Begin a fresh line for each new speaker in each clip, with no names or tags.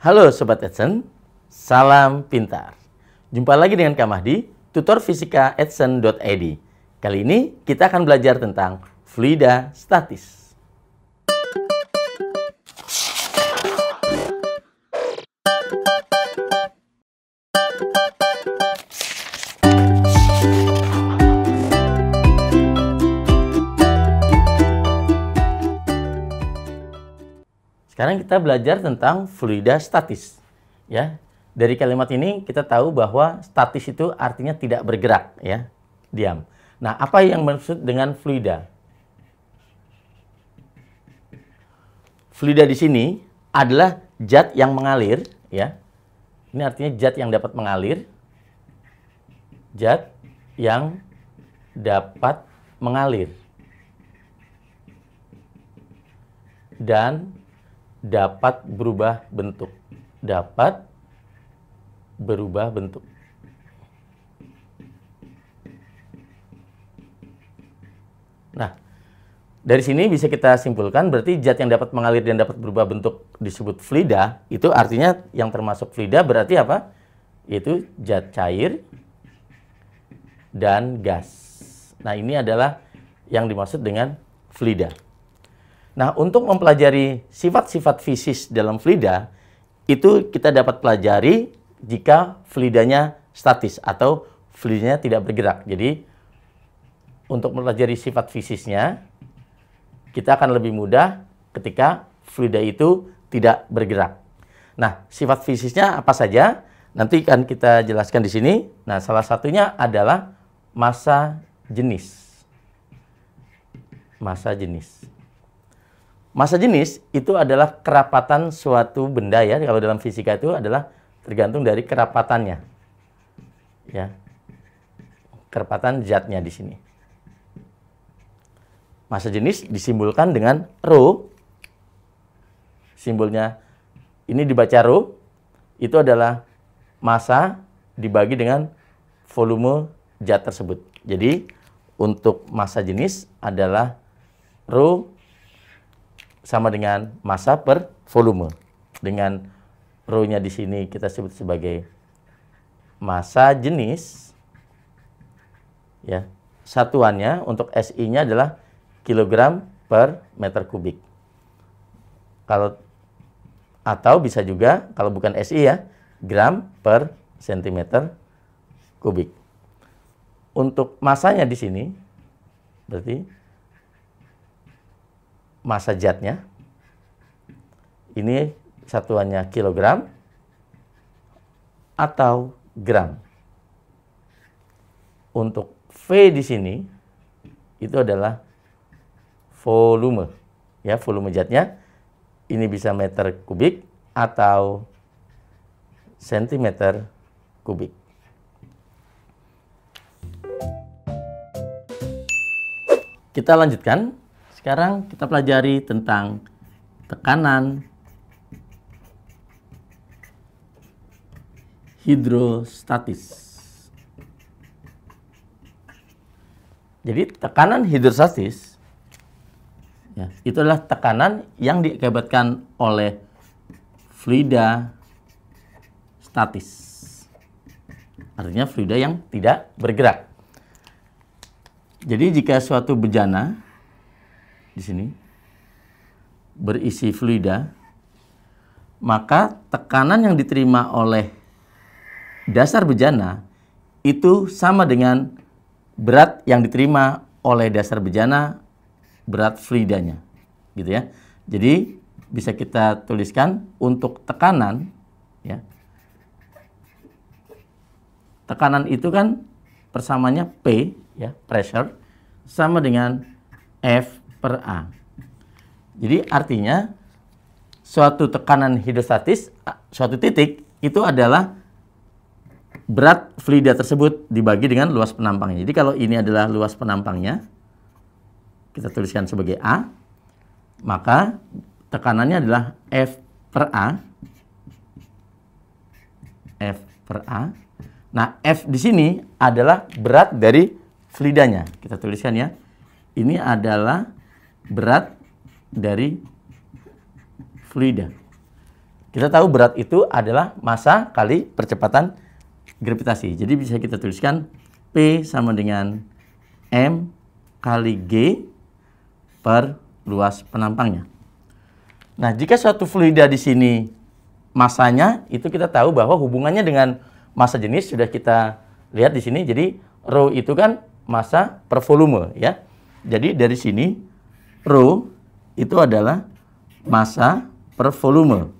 Halo Sobat Edson, salam pintar. Jumpa lagi dengan Kak Mahdi, tutor fisika edson.id. E Kali ini kita akan belajar tentang fluida statis. Sekarang kita belajar tentang fluida statis. Ya. Dari kalimat ini kita tahu bahwa statis itu artinya tidak bergerak, ya. Diam. Nah, apa yang maksud dengan fluida? Fluida di sini adalah zat yang mengalir, ya. Ini artinya zat yang dapat mengalir. Zat yang dapat mengalir. Dan dapat berubah bentuk. Dapat berubah bentuk. Nah, dari sini bisa kita simpulkan berarti zat yang dapat mengalir dan dapat berubah bentuk disebut fluida. itu artinya yang termasuk fluida berarti apa? Itu zat cair dan gas. Nah, ini adalah yang dimaksud dengan fluida. Nah, untuk mempelajari sifat-sifat fisis dalam flida, itu kita dapat pelajari jika flidanya statis atau flidanya tidak bergerak. Jadi, untuk mempelajari sifat fisisnya, kita akan lebih mudah ketika fluida itu tidak bergerak. Nah, sifat fisisnya apa saja? Nanti akan kita jelaskan di sini. Nah, salah satunya adalah masa jenis. Masa jenis. Masa jenis itu adalah kerapatan suatu benda ya. Kalau dalam fisika itu adalah tergantung dari kerapatannya. Ya. Kerapatan zatnya di sini. Masa jenis disimbolkan dengan rho. Simbolnya ini dibaca rho. Itu adalah masa dibagi dengan volume zat tersebut. Jadi untuk masa jenis adalah rho sama dengan massa per volume. Dengan rho-nya di sini kita sebut sebagai massa jenis ya. Satuannya untuk SI-nya adalah kilogram per meter kubik. Kalau atau bisa juga kalau bukan SI ya, gram per sentimeter kubik. Untuk masanya di sini berarti masa jatnya Ini satuannya kilogram atau gram. Untuk V di sini itu adalah volume. Ya, volume jatnya ini bisa meter kubik atau sentimeter kubik. Kita lanjutkan sekarang kita pelajari tentang tekanan hidrostatis. Jadi tekanan hidrostatis ya, itu adalah tekanan yang diakibatkan oleh fluida statis. Artinya fluida yang tidak bergerak. Jadi jika suatu bejana di sini berisi fluida, maka tekanan yang diterima oleh dasar bejana itu sama dengan berat yang diterima oleh dasar bejana berat fluidanya. Gitu ya. Jadi bisa kita tuliskan untuk tekanan ya. Tekanan itu kan persamanya P ya, pressure sama dengan F per A. Jadi artinya suatu tekanan hidrostatis suatu titik itu adalah berat fluida tersebut dibagi dengan luas penampangnya. Jadi kalau ini adalah luas penampangnya, kita tuliskan sebagai A, maka tekanannya adalah F per A. F per A. Nah, F di sini adalah berat dari fluidanya. Kita tuliskan ya. Ini adalah berat dari fluida. Kita tahu berat itu adalah massa kali percepatan gravitasi. Jadi bisa kita tuliskan P sama dengan M kali G per luas penampangnya. Nah, jika suatu fluida di sini masanya itu kita tahu bahwa hubungannya dengan massa jenis sudah kita lihat di sini. Jadi rho itu kan massa per volume ya. Jadi dari sini Rho itu adalah massa per volume.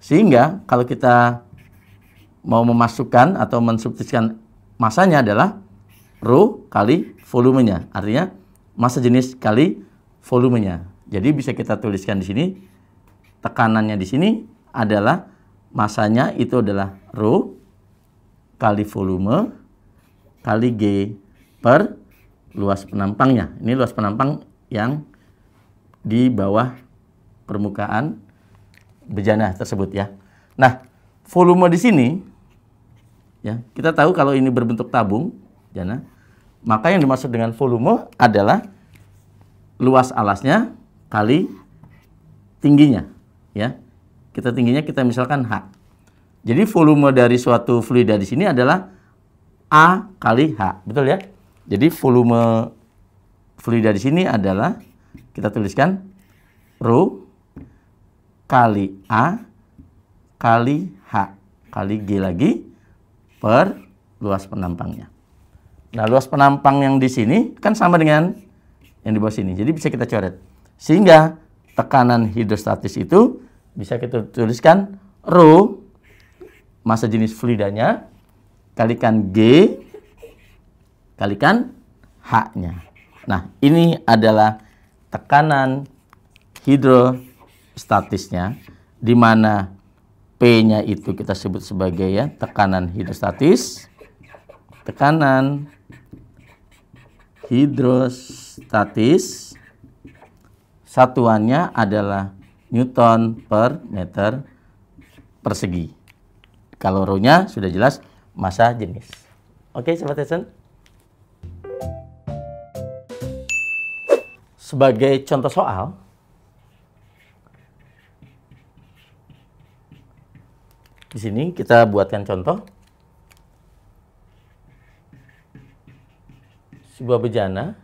Sehingga kalau kita mau memasukkan atau mensubstitusikan masanya adalah rho kali volumenya. Artinya massa jenis kali volumenya. Jadi bisa kita tuliskan di sini tekanannya di sini adalah masanya itu adalah rho kali volume kali g per luas penampangnya. Ini luas penampang yang di bawah permukaan bejana tersebut ya. Nah, volume di sini ya, kita tahu kalau ini berbentuk tabung bejana, maka yang dimaksud dengan volume adalah luas alasnya kali tingginya ya. Kita tingginya kita misalkan H. Jadi volume dari suatu fluida di sini adalah A kali H, betul ya? Jadi volume fluida di sini adalah kita tuliskan ru kali A kali H kali G lagi per luas penampangnya. Nah, luas penampang yang di sini kan sama dengan yang di bawah sini. Jadi bisa kita coret. Sehingga tekanan hidrostatis itu bisa kita tuliskan rho massa jenis fluidanya kalikan G kalikan H-nya. Nah, ini adalah tekanan hidrostatisnya di mana P-nya itu kita sebut sebagai ya tekanan hidrostatis tekanan hidrostatis satuannya adalah Newton per meter persegi. Kalau rho-nya sudah jelas masa jenis. Oke, Sobat sebagai contoh soal, di sini kita buatkan contoh. Sebuah bejana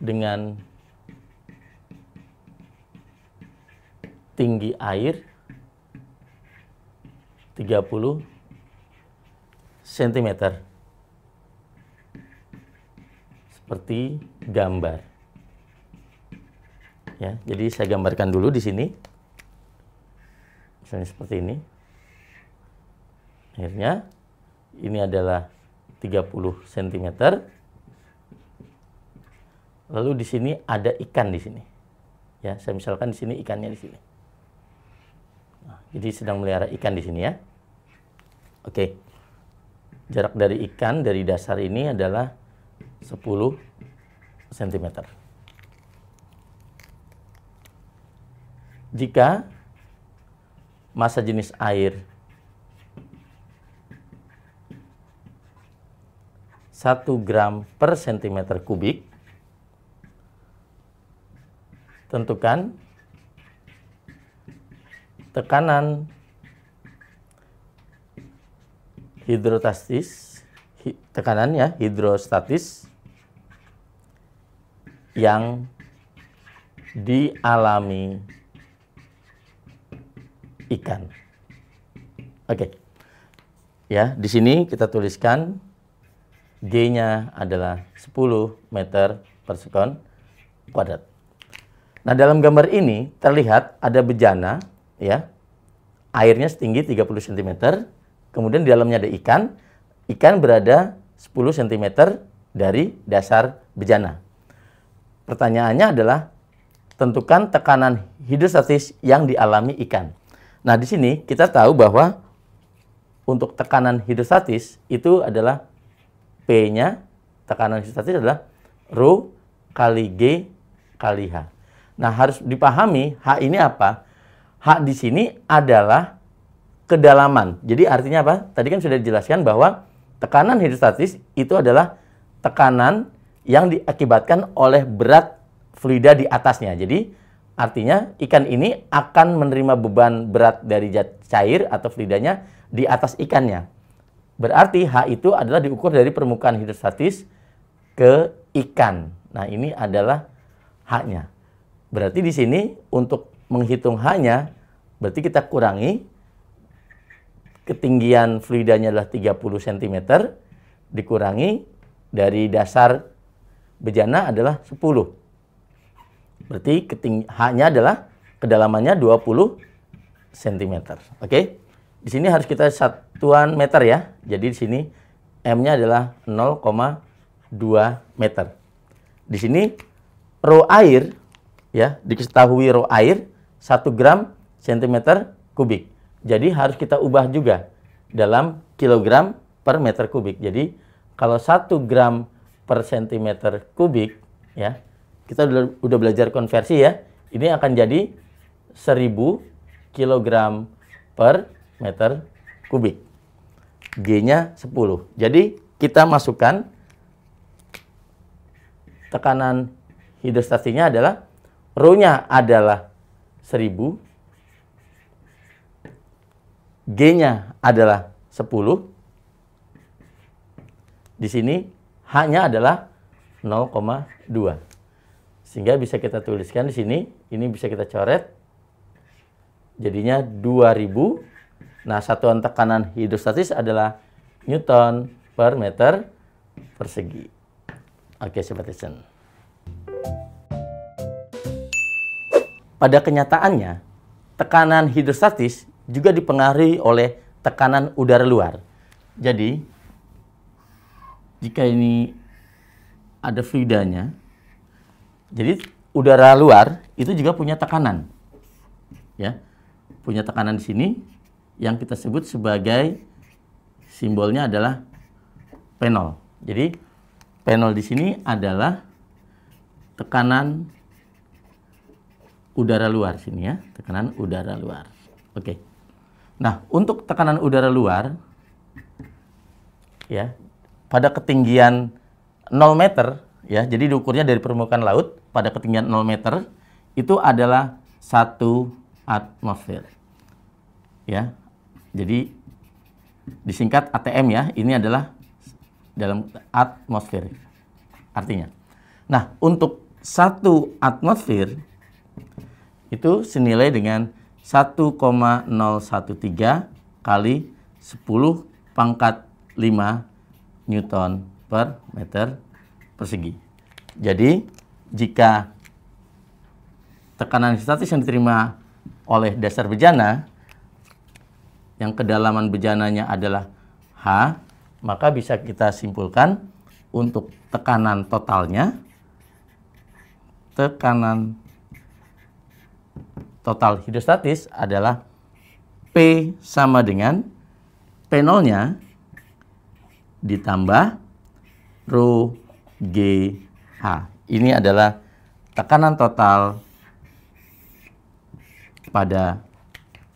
dengan tinggi air 30 cm seperti gambar. Ya, jadi saya gambarkan dulu di sini. Misalnya seperti ini. Akhirnya ini adalah 30 cm. Lalu di sini ada ikan di sini. Ya, saya misalkan di sini ikannya di sini. Nah, jadi sedang melihara ikan di sini ya. Oke. Jarak dari ikan dari dasar ini adalah 10 cm. Jika massa jenis air 1 gram per cm kubik, tentukan tekanan hidrostatis tekanannya hidrostatis yang dialami ikan. Oke. Okay. Ya, di sini kita tuliskan G-nya adalah 10 meter per sekon kuadrat. Nah, dalam gambar ini terlihat ada bejana, ya. Airnya setinggi 30 cm, kemudian di dalamnya ada ikan. Ikan berada 10 cm dari dasar bejana. Pertanyaannya adalah tentukan tekanan hidrostatis yang dialami ikan. Nah, di sini kita tahu bahwa untuk tekanan hidrostatis itu adalah P-nya tekanan hidrostatis adalah rho kali G kali H. Nah, harus dipahami H ini apa? H di sini adalah kedalaman. Jadi artinya apa? Tadi kan sudah dijelaskan bahwa tekanan hidrostatis itu adalah tekanan yang diakibatkan oleh berat fluida di atasnya. Jadi artinya ikan ini akan menerima beban berat dari cair atau fluidanya di atas ikannya. Berarti H itu adalah diukur dari permukaan hidrostatis ke ikan. Nah, ini adalah H-nya. Berarti di sini untuk menghitung H-nya berarti kita kurangi ketinggian fluidanya adalah 30 cm dikurangi dari dasar bejana adalah 10. Berarti H-nya adalah kedalamannya 20 cm. Oke. Okay? Di sini harus kita satuan meter ya. Jadi di sini M-nya adalah 0,2 meter. Di sini rho air ya, diketahui rho air 1 gram cm kubik. Jadi harus kita ubah juga dalam kilogram per meter kubik. Jadi kalau 1 gram per sentimeter kubik ya kita udah, belajar konversi ya ini akan jadi 1000 kg per meter kubik G-nya 10 jadi kita masukkan tekanan hidrostatinya adalah Rho-nya adalah 1000 G-nya adalah 10 di sini h adalah 0,2. Sehingga bisa kita tuliskan di sini, ini bisa kita coret. Jadinya 2000. Nah, satuan tekanan hidrostatis adalah Newton per meter persegi. Oke, Sobat Pada kenyataannya, tekanan hidrostatis juga dipengaruhi oleh tekanan udara luar. Jadi, jika ini ada fluidanya, jadi udara luar itu juga punya tekanan. Ya. Punya tekanan di sini yang kita sebut sebagai simbolnya adalah penol. Jadi penol di sini adalah tekanan udara luar sini ya, tekanan udara luar. Oke. Nah, untuk tekanan udara luar ya, pada ketinggian 0 meter, ya, jadi diukurnya dari permukaan laut pada ketinggian 0 meter, itu adalah satu atmosfer. Ya, jadi disingkat ATM ya, ini adalah dalam atmosfer artinya. Nah, untuk satu atmosfer itu senilai dengan 1,013 kali 10 pangkat 5 Newton per meter persegi. Jadi, jika tekanan statis yang diterima oleh dasar bejana yang kedalaman bejananya adalah H, maka bisa kita simpulkan untuk tekanan totalnya tekanan total hidrostatis adalah P sama dengan P0-nya ditambah rho GH. Ini adalah tekanan total pada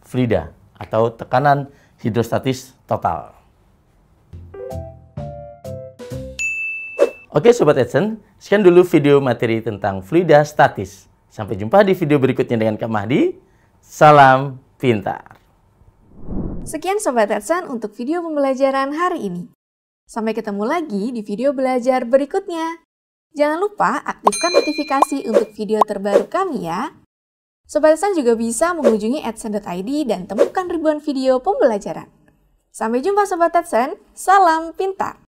Frida atau tekanan hidrostatis total. Oke Sobat Edson, sekian dulu video materi tentang fluida statis. Sampai jumpa di video berikutnya dengan Kak Mahdi. Salam pintar. Sekian Sobat Edson untuk video pembelajaran hari ini. Sampai ketemu lagi di video belajar berikutnya. Jangan lupa aktifkan notifikasi untuk video terbaru kami ya. Sobat San juga bisa mengunjungi adsen.id dan temukan ribuan video pembelajaran. Sampai jumpa Sobat Adsen, salam pintar!